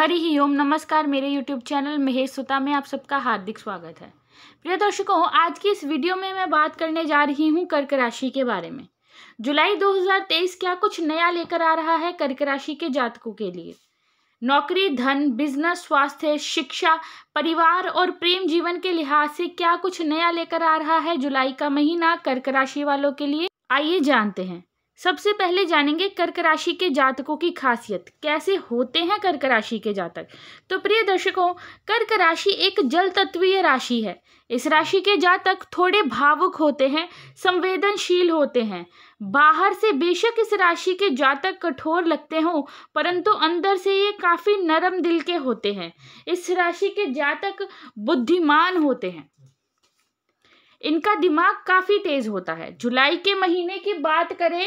ही ओम नमस्कार मेरे YouTube channel Mahesh सुता में आप सबका हार्दिक स्वागत है प्रिय दर्शकों आज की इस वीडियो में मैं बात करने जा रही हूँ कर्क राशि के बारे में जुलाई 2023 क्या कुछ नया लेकर आ रहा है कर्क राशि के जातकों के लिए नौकरी धन बिजनेस स्वास्थ्य शिक्षा परिवार और प्रेम जीवन के लिहाज से क्या कुछ नया लेकर आ रहा है जुलाई का महीना कर्क राशि वालों के लिए आइए जानते हैं सबसे पहले जानेंगे कर्क राशि के जातकों की खासियत कैसे होते हैं कर्क राशि के जातक तो प्रिय दर्शकों कर्क राशि एक जल तत्वीय राशि है इस राशि के जातक थोड़े भावुक होते हैं संवेदनशील होते हैं बाहर से बेशक इस राशि के जातक कठोर लगते हों परंतु अंदर से ये काफ़ी नरम दिल के होते हैं इस राशि के जातक बुद्धिमान होते हैं इनका दिमाग काफ़ी तेज़ होता है जुलाई के महीने की बात करें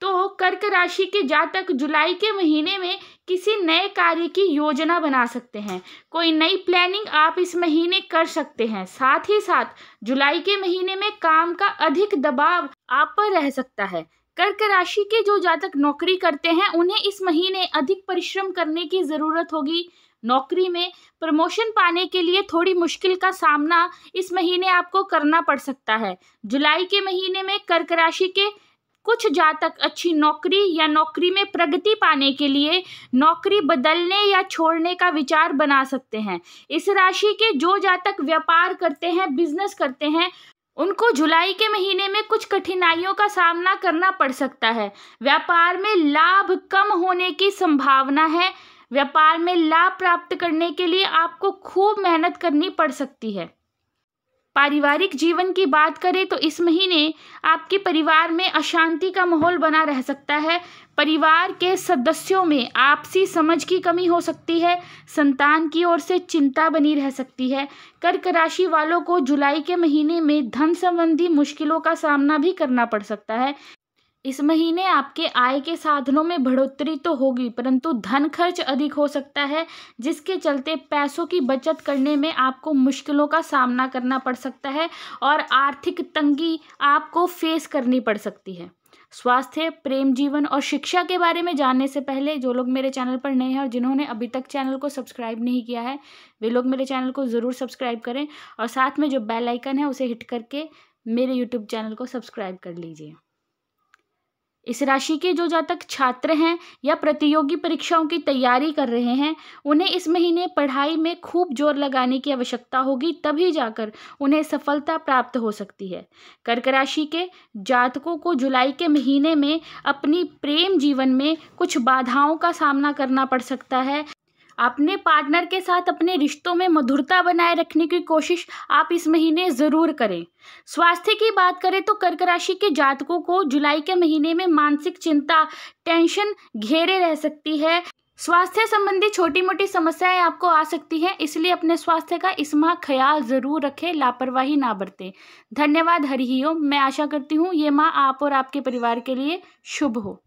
तो कर्क राशि के जातक जुलाई के महीने में किसी नए कार्य की योजना बना सकते हैं कोई नई प्लानिंग आप इस महीने कर सकते हैं साथ ही साथ जुलाई के महीने में काम का अधिक दबाव आप पर रह सकता है कर्क राशि के जो जातक नौकरी करते हैं उन्हें इस महीने अधिक परिश्रम करने की ज़रूरत होगी नौकरी में प्रमोशन पाने के लिए थोड़ी मुश्किल का सामना इस महीने आपको करना पड़ सकता है जुलाई के महीने में कर्क राशि के कुछ जातक अच्छी नौकरी या नौकरी में प्रगति पाने के लिए नौकरी बदलने या छोड़ने का विचार बना सकते हैं इस राशि के जो जातक व्यापार करते हैं बिजनेस करते हैं उनको जुलाई के महीने में कुछ कठिनाइयों का सामना करना पड़ सकता है व्यापार में लाभ कम होने की संभावना है व्यापार में लाभ प्राप्त करने के लिए आपको खूब मेहनत करनी पड़ सकती है पारिवारिक जीवन की बात करें तो इस महीने आपके परिवार में अशांति का माहौल बना रह सकता है परिवार के सदस्यों में आपसी समझ की कमी हो सकती है संतान की ओर से चिंता बनी रह सकती है कर्क राशि वालों को जुलाई के महीने में धन संबंधी मुश्किलों का सामना भी करना पड़ सकता है इस महीने आपके आय के साधनों में बढ़ोतरी तो होगी परंतु धन खर्च अधिक हो सकता है जिसके चलते पैसों की बचत करने में आपको मुश्किलों का सामना करना पड़ सकता है और आर्थिक तंगी आपको फेस करनी पड़ सकती है स्वास्थ्य प्रेम जीवन और शिक्षा के बारे में जानने से पहले जो लोग मेरे चैनल पर नए हैं और जिन्होंने अभी तक चैनल को सब्सक्राइब नहीं किया है वे लोग मेरे चैनल को ज़रूर सब्सक्राइब करें और साथ में जो बेल आइकन है उसे हिट करके मेरे यूट्यूब चैनल को सब्सक्राइब कर लीजिए इस राशि के जो जातक छात्र हैं या प्रतियोगी परीक्षाओं की तैयारी कर रहे हैं उन्हें इस महीने पढ़ाई में खूब जोर लगाने की आवश्यकता होगी तभी जाकर उन्हें सफलता प्राप्त हो सकती है कर्क राशि के जातकों को जुलाई के महीने में अपनी प्रेम जीवन में कुछ बाधाओं का सामना करना पड़ सकता है अपने पार्टनर के साथ अपने रिश्तों में मधुरता बनाए रखने की कोशिश आप इस महीने ज़रूर करें स्वास्थ्य की बात करें तो कर्क राशि के जातकों को जुलाई के महीने में मानसिक चिंता टेंशन घेरे रह सकती है स्वास्थ्य संबंधी छोटी मोटी समस्याएं आपको आ सकती हैं इसलिए अपने स्वास्थ्य का इस माह ख्याल ज़रूर रखें लापरवाही ना बरतें धन्यवाद हरिओम मैं आशा करती हूँ ये माह आप और आपके परिवार के लिए शुभ हो